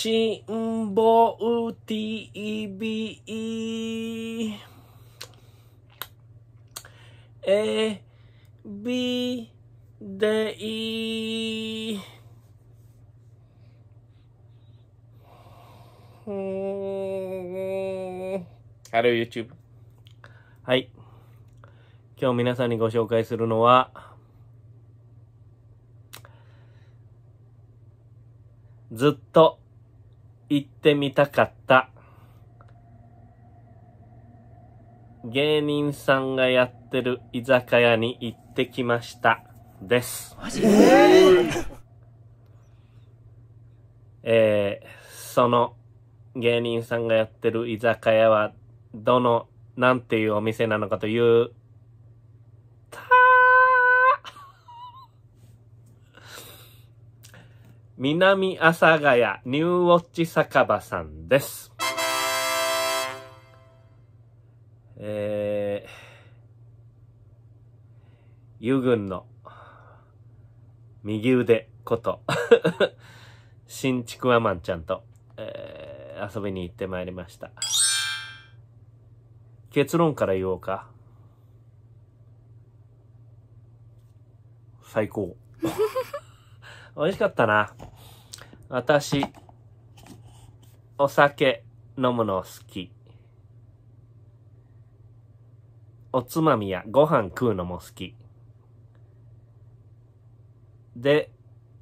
ちンボウ TV エビデイうん。ー YouTube はい。今日皆さんにご紹介するのは、ずっと行ってみたかった。芸人さんがやってる居酒屋に行ってきました。です。マジで、えー、えー、その芸人さんがやってる居酒屋は、どの、なんていうお店なのかという南阿佐ヶ谷ニューウォッチ酒場さんです。えー、湯軍の右腕こと 新築アマンちゃんと、えー、遊びに行ってまいりました。結論から言おうか。最高。美味しかったな。私、お酒飲むの好き。おつまみやご飯食うのも好き。で、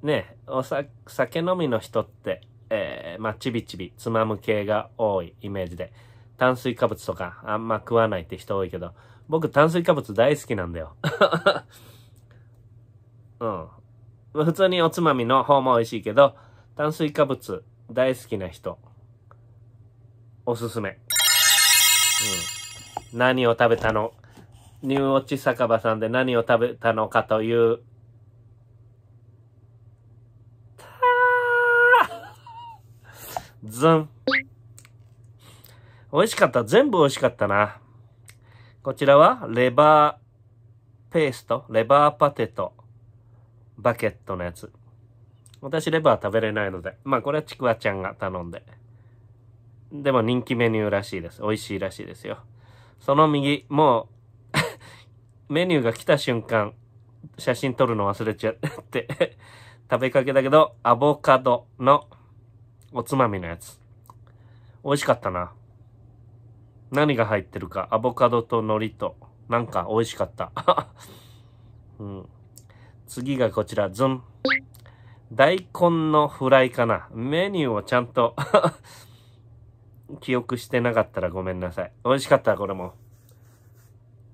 ね、お酒飲みの人って、えー、まあ、ちびちびつまむ系が多いイメージで、炭水化物とかあんま食わないって人多いけど、僕炭水化物大好きなんだよ。うん。普通におつまみの方も美味しいけど、炭水化物大好きな人、おすすめ。うん。何を食べたのニューオチ酒場さんで何を食べたのかという、たーずん。美味しかった。全部美味しかったな。こちらは、レバーペースト、レバーパテト。バケットのやつ。私レバー食べれないので。まあこれはちくわちゃんが頼んで。でも人気メニューらしいです。美味しいらしいですよ。その右、もう メニューが来た瞬間、写真撮るの忘れちゃって食べかけだけど、アボカドのおつまみのやつ。美味しかったな。何が入ってるか、アボカドと海苔と、なんか美味しかった。うん次がこちら、ズン。大根のフライかな。メニューをちゃんと 記憶してなかったらごめんなさい。美味しかった、これも。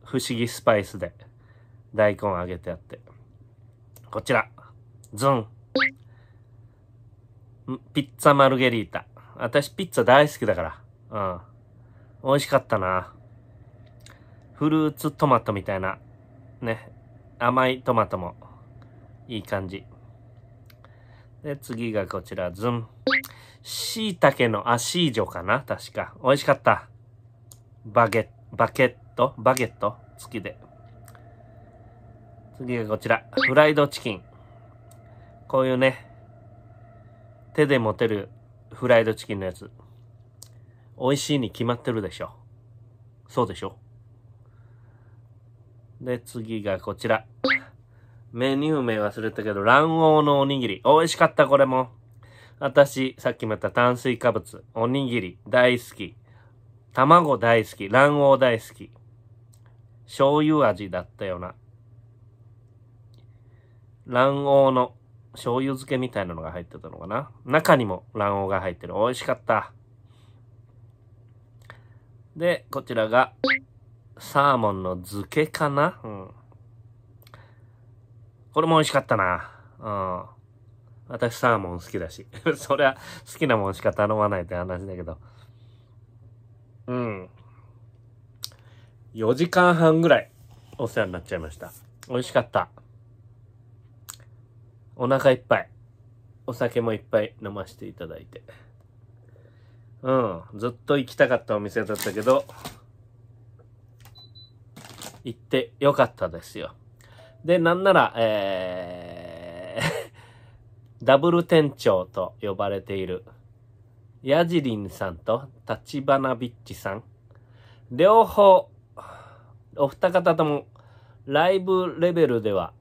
不思議スパイスで大根揚げてあって。こちら、ズン。ピッツァマルゲリータ。私ピッツァ大好きだから。うん。美味しかったな。フルーツトマトみたいな、ね、甘いトマトもいい感じ。で、次がこちら、ズン。たけのアシージョかな確か。美味しかった。バゲ、バケットバゲット好きで。次がこちら、フライドチキン。こういうね、手で持てるフライドチキンのやつ。美味しいに決まってるでしょ。そうでしょで、次がこちら。メニュー名忘れたけど、卵黄のおにぎり。美味しかった、これも。私、さっきも言った炭水化物、おにぎり、大好き。卵大好き、卵黄大好き。醤油味だったよな。卵黄の醤油漬けみたいなのが入ってたのかな。中にも卵黄が入ってる。美味しかった。で、こちらが、サーモンの漬けかなうん。これも美味しかったな。うん。私サーモン好きだし。そりゃ、好きなもんしか頼まないって話だけど。うん。4時間半ぐらいお世話になっちゃいました。美味しかった。お腹いっぱい。お酒もいっぱい飲ませていただいて。うん。ずっと行きたかったお店だったけど、行ってよかったですよ。で、なんなら、えー、ダブル店長と呼ばれている、ヤジリンさんと立花ビッチさん。両方、お二方とも、ライブレベルでは、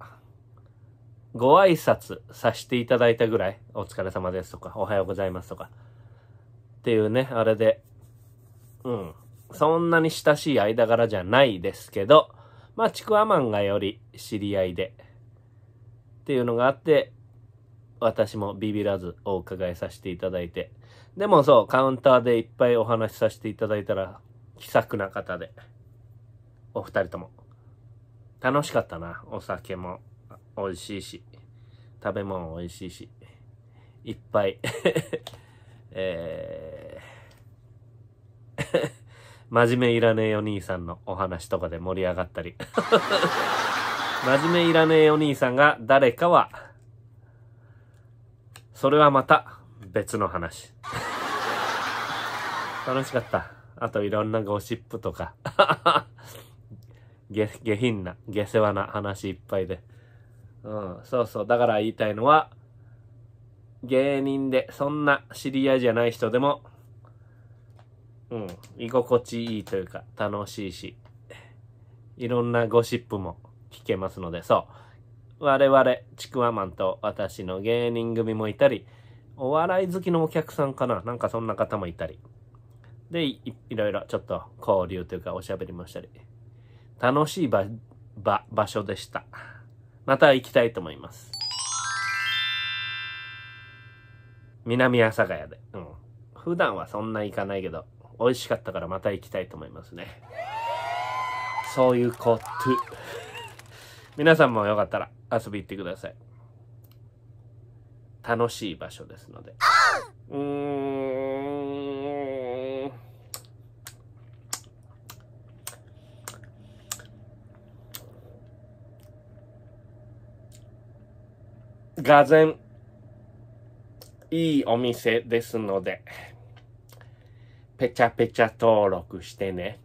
ご挨拶させていただいたぐらい、お疲れ様ですとか、おはようございますとか、っていうね、あれで、うん、そんなに親しい間柄じゃないですけど、まあ、ちくわマンがより知り合いで、っていうのがあって、私もビビらずお伺いさせていただいて、でもそう、カウンターでいっぱいお話しさせていただいたら、気さくな方で、お二人とも。楽しかったな。お酒も美味しいし、食べ物も美味しいし、いっぱい えー真面目いらねえお兄さんのお話とかで盛り上がったり。真面目いらねえお兄さんが誰かは、それはまた別の話。楽しかった。あといろんなゴシップとか下、下品な、下世話な話いっぱいで。うん、そうそう。だから言いたいのは、芸人で、そんな知り合いじゃない人でも、うん、居心地いいというか、楽しいし、いろんなゴシップも聞けますので、そう。我々、ちくわマンと私の芸人組もいたり、お笑い好きのお客さんかななんかそんな方もいたり。で、いろいろちょっと交流というかおしゃべりもしたり。楽しい場、場、場所でした。また行きたいと思います。南阿佐ヶ谷で。うん。普段はそんな行かないけど、美味しかったからまた行きたいと思いますね。そういうこと。皆さんもよかったら遊び行ってください。楽しい場所ですので。うーん。がぜん、いいお店ですので。ペチャペチャ登録してね。